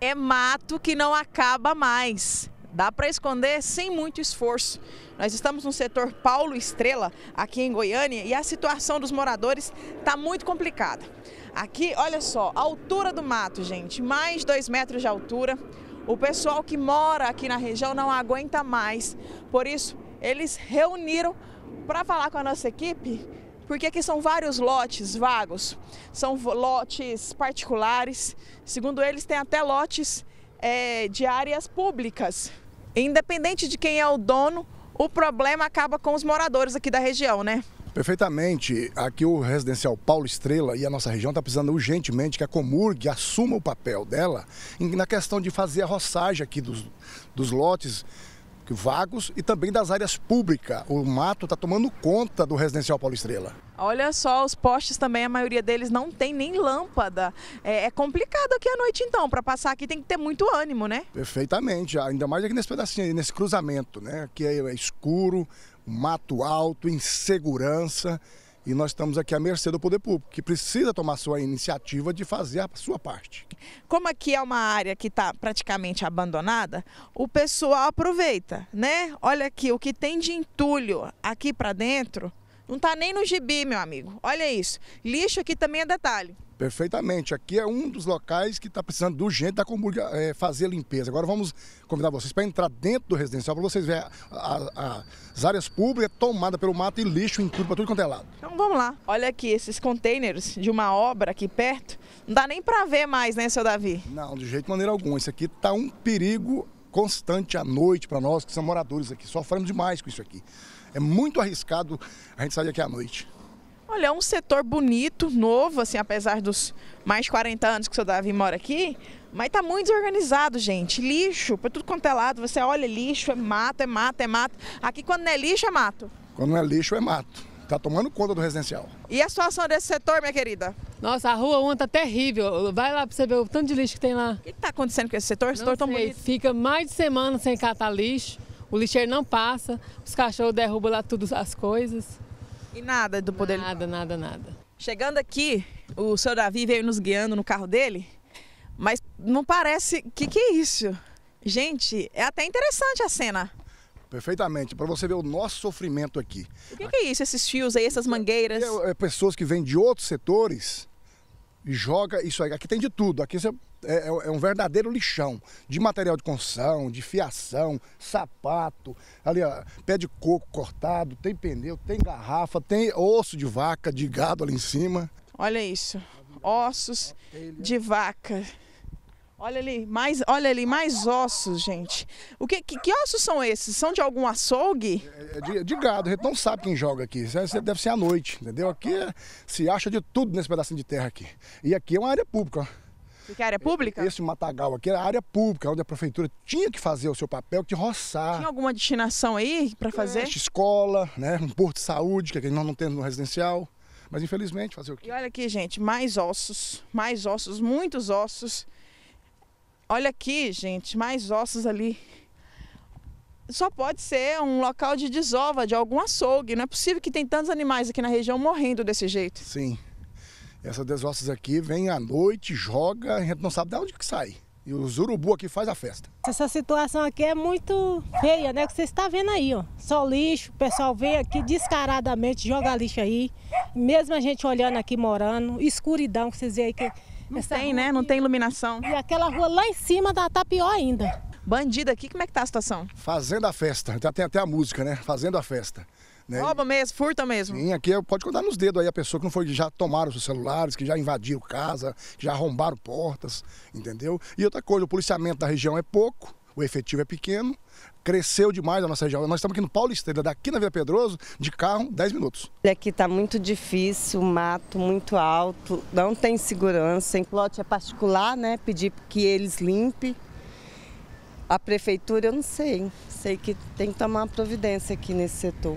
É mato que não acaba mais. Dá para esconder sem muito esforço. Nós estamos no setor Paulo Estrela, aqui em Goiânia, e a situação dos moradores está muito complicada. Aqui, olha só, a altura do mato, gente, mais dois metros de altura. O pessoal que mora aqui na região não aguenta mais. Por isso, eles reuniram para falar com a nossa equipe porque aqui são vários lotes vagos, são lotes particulares, segundo eles, tem até lotes é, de áreas públicas. Independente de quem é o dono, o problema acaba com os moradores aqui da região, né? Perfeitamente. Aqui o residencial Paulo Estrela e a nossa região está precisando urgentemente que a Comurg assuma o papel dela na questão de fazer a roçagem aqui dos, dos lotes vagos e também das áreas públicas. O mato está tomando conta do residencial Paulo Estrela. Olha só, os postes também, a maioria deles não tem nem lâmpada. É, é complicado aqui à noite então, para passar aqui tem que ter muito ânimo, né? Perfeitamente, ainda mais aqui nesse pedacinho, nesse cruzamento, né? Aqui é, é escuro, mato alto, insegurança. E nós estamos aqui à mercê do poder público, que precisa tomar sua iniciativa de fazer a sua parte. Como aqui é uma área que está praticamente abandonada, o pessoal aproveita, né? Olha aqui, o que tem de entulho aqui para dentro, não está nem no gibi, meu amigo. Olha isso. Lixo aqui também é detalhe. Perfeitamente. Aqui é um dos locais que está precisando urgente da Comburga é, eh, fazer limpeza. Agora vamos convidar vocês para entrar dentro do residencial para vocês verem a, a, a, as áreas públicas tomadas pelo mato e lixo em tudo, para tudo quanto é lado. Então vamos lá. Olha aqui esses containers de uma obra aqui perto. Não dá nem para ver mais, né, seu Davi? Não, de jeito de maneira alguma. Isso aqui está um perigo constante à noite para nós que somos moradores aqui. Sofremos demais com isso aqui. É muito arriscado a gente sair aqui à noite. Olha, é um setor bonito, novo, assim, apesar dos mais de 40 anos que o seu Davi mora aqui, mas tá muito desorganizado, gente. Lixo, para tudo quanto é lado, você olha, lixo, é mato, é mato, é mato. Aqui quando não é lixo, é mato. Quando não é lixo, é mato. Tá tomando conta do residencial. E a situação desse setor, minha querida? Nossa, a rua ontem tá terrível. Vai lá para você ver o tanto de lixo que tem lá. O que, que tá acontecendo com esse setor? Esse não setor sei. tão bonito. Fica mais de semana sem catar lixo. O lixeiro não passa, os cachorros derrubam lá todas as coisas. E nada do poder Nada, nada, nada. Chegando aqui, o senhor Davi veio nos guiando no carro dele, mas não parece. O que, que é isso? Gente, é até interessante a cena. Perfeitamente, para você ver o nosso sofrimento aqui. O que, que, é isso, esses fios aí, essas mangueiras? É, é, pessoas que vêm de outros setores joga isso aí. Aqui tem de tudo. Aqui é, é, é, um verdadeiro lixão de material de construção, de fiação, sapato, ali ó, pé de coco cortado, tem pneu, tem garrafa, tem osso de vaca, de gado ali em cima. Olha isso, ossos de vaca. Olha ali, mais, olha ali, mais ossos, gente. O que, que, que ossos são esses? São de algum açougue? É, é de, de, gado, a gente não sabe quem joga aqui. Isso deve ser à noite, entendeu? Aqui é, se acha de tudo nesse pedacinho de terra aqui. E aqui é uma área pública, Que Porque é área pública? Esse matagal aqui era é área pública, onde a prefeitura tinha que fazer o seu papel, que roçar. Tinha alguma destinação aí para fazer? Creche, escola, né? um porto de saúde, que nós não temos no residencial. Mas infelizmente, fazer o quê? E olha aqui, gente, mais ossos, mais ossos, muitos ossos. Olha aqui, gente, mais ossos ali. Só pode ser um local de desova de algum açougue. Não é possível que tem tantos animais aqui na região morrendo desse jeito. Sim. Essas desossas aqui vem à noite, joga, a gente não sabe de onde que sai. E os urubu aqui faz a festa. Essa situação aqui é muito feia, né? Que você está vendo aí, ó. Só lixo, o pessoal vem aqui descaradamente, joga lixo aí. Mesmo a gente olhando aqui, morando, escuridão que vocês veem aí que não Essa tem, né? Aqui. Não tem iluminação. E aquela rua lá em cima tá, tá pior ainda. Bandida aqui, como é que tá a situação? Fazendo a festa. Já tem até a música, né? Fazendo a festa. Né? Rouba mesmo, furta mesmo. Sim, aqui é, pode contar nos dedos aí a pessoa que não foi, que já tomaram os celulares, que já invadiram casa, que já arrombaram portas, entendeu? E outra coisa, o policiamento da região é pouco o efetivo é pequeno, cresceu demais a nossa região. Nós estamos aqui no Paulista, daqui na Vila Pedroso, de carro, 10 minutos. Aqui é está muito difícil, mato muito alto, não tem segurança. em lote é particular, né? Pedir que eles limpem. A prefeitura, eu não sei, sei que tem que tomar uma providência aqui nesse setor.